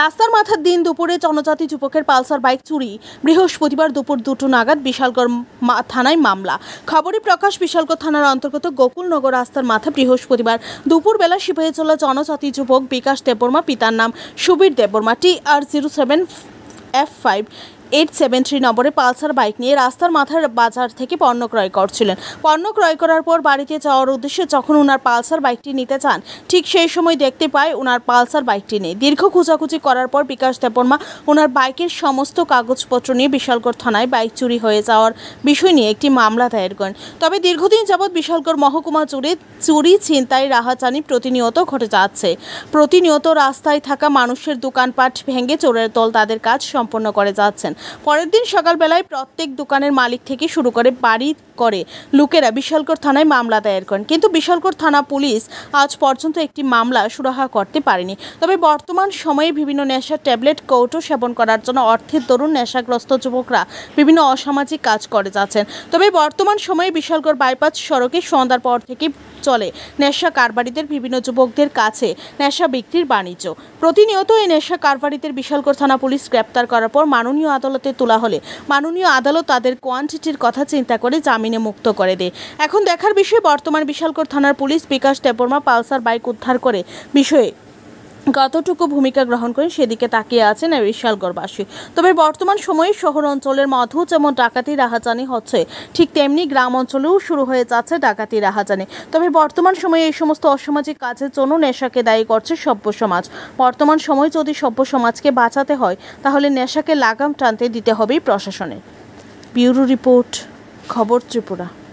রাস্তার মাথার দিন দুপুরে জনজাতি যুবকের পালসার বাইক চুরি বৃহস্পতিবার দুপুর দুটো নাগাদ বিশালগড় থানায় মামলা খবরে প্রকাশ বিশালগড় থানার অন্তর্গত গোকুলনগর রাস্তার মাথা বৃহস্পতিবার দুপুরবেলা সিপাহীচলা জনজাতি যুবক বিকাশ দেববর্মা পিতার নাম Subir Debbarma T R zero seven F five eight seven three নম্বরে পালসার বাইক নিয়ে রাস্তার মাথার বাজার থেকে পণ্য ক্রয় করছিলেন পণ্য ক্রয় করার পর বাড়িতে যাওয়ার উদ্দেশ্যে যখন ওনার পালসার বাইকটি নিতে চান ঠিক সেই সময় দেখতে পায় ওনার পালসার বাইকটি নেই দীর্ঘ খোঁজাখুঁজি করার পর বিকাশ দেববর্মা ওনার বাইকের সমস্ত কাগজপত্র নিয়ে বিশালগড় থানায় বাইক চুরি হয়ে যাওয়ার বিষয় নিয়ে একটি মামলা দায়ের করেন তবে দীর্ঘদিন যাবৎ বিশালগড় মহকুমা জুড়ে চুরি ছিনতাই রাহাজানি প্রতিনিয়ত ঘটে যাচ্ছে প্রতিনিয়ত রাস্তায় থাকা মানুষের দোকানপাট ভেঙে চোরের দল তাদের কাজ সম্পন্ন করে যাচ্ছেন পরের দিন সকালবেলায় প্রত্যেক দোকানের মালিক থেকে শুরু করে বাড়ি করে লোকেরা বিশালকর থানায় মামলা দায়ের করেন কিন্তু বিশালকর থানা পুলিশ আজ পর্যন্ত একটি মামলা সুরাহা করতে পারেনি তবে বর্তমান সময়ে বিভিন্ন নেশার ট্যাবলেট কৌটো সেবন করার জন্য অর্থের দরুন নেশাগ্রস্ত যুবকরা বিভিন্ন অসামাজিক কাজ করে যাচ্ছেন তবে বর্তমান সময়ে বিশালকর বাইপাস সড়কে সন্ধ্যার পর থেকে চলে নেশা কারবারিদের বিভিন্ন যুবকদের কাছে নেশা বিক্রির বাণিজ্য প্রতিনিয়ত এই নেশা কারবারিদের বিশালগড় থানা পুলিশ গ্রেপ্তার করার পর মাননীয় আদালতে তোলা হলে মাননীয় আদালত তাদের কোয়ান্টিটির কথা চিন্তা করে জামিনে মুক্ত করে দেয় এখন দেখার বিষয়ে বর্তমান বিশালগড় থানার police Bikash Debbarma Pulsar bike উদ্ধার করে বিষয়ে কতটুকু ভূমিকা গ্রহণ করেন সেদিকে তাকিয়ে আছেন এই বিশালগড়বাসী তবে বর্তমান সময়ে শহর অঞ্চলের মধ্যেও যেমন ডাকাতি রাহাজানি হচ্ছে ঠিক তেমনি গ্রাম অঞ্চলেও শুরু হয়ে যাচ্ছে ডাকাতি রাহাজানি তবে বর্তমান সময়ে এই সমস্ত অসামাজিক কাজের জন্য নেশাকে দায়ী করছে সভ্য সমাজ বর্তমান সময়ে যদি সভ্য সমাজকে বাঁচাতে হয় তাহলে নেশাকে লাগাম টানতে দিতে হবেই প্রশাসনে ব্যুরো রিপোর্ট খবর ত্রিপুরা